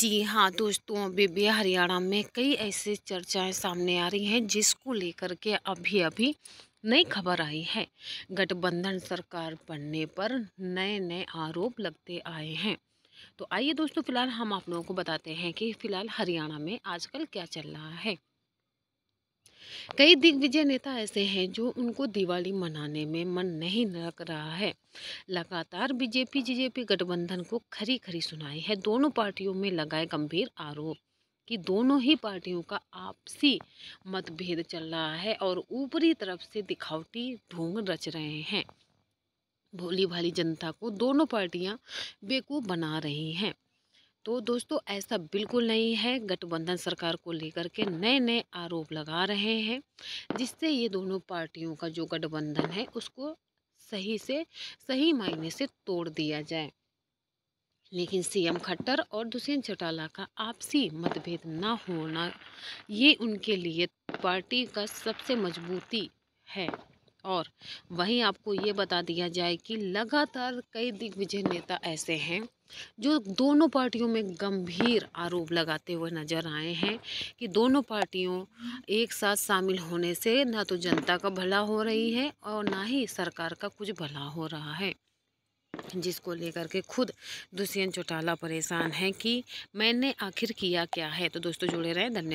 जी हाँ दोस्तों बेबी हरियाणा में कई ऐसे चर्चाएं सामने आ रही हैं जिसको लेकर के अभी अभी नई खबर आई है गठबंधन सरकार बनने पर नए नए आरोप लगते आए हैं तो आइए दोस्तों फिलहाल हम आप लोगों को बताते हैं कि फिलहाल हरियाणा में आजकल क्या चल रहा है कई दिग्विजय नेता ऐसे हैं जो उनको दिवाली मनाने में मन नहीं लग रहा है लगातार बीजेपी जेजेपी गठबंधन को खरी खरी सुनाई है दोनों पार्टियों में लगाए गंभीर आरोप कि दोनों ही पार्टियों का आपसी मतभेद चल रहा है और ऊपरी तरफ से दिखावटी ढोंग रच रहे हैं भोली भाली जनता को दोनों पार्टियां बेकूफ बना रही हैं तो दोस्तों ऐसा बिल्कुल नहीं है गठबंधन सरकार को लेकर के नए नए आरोप लगा रहे हैं जिससे ये दोनों पार्टियों का जो गठबंधन है उसको सही से सही मायने से तोड़ दिया जाए लेकिन सीएम खट्टर और दुष्यंत चौटाला का आपसी मतभेद ना होना ये उनके लिए पार्टी का सबसे मजबूती है और वहीं आपको ये बता दिया जाए कि लगातार कई दिग्विजय नेता ऐसे हैं जो दोनों पार्टियों में गंभीर आरोप लगाते हुए नजर आए हैं कि दोनों पार्टियों एक साथ शामिल होने से ना तो जनता का भला हो रही है और ना ही सरकार का कुछ भला हो रहा है जिसको लेकर के खुद दुष्यंत चौटाला परेशान है कि मैंने आखिर किया क्या है तो दोस्तों जुड़े रहें धन्यवाद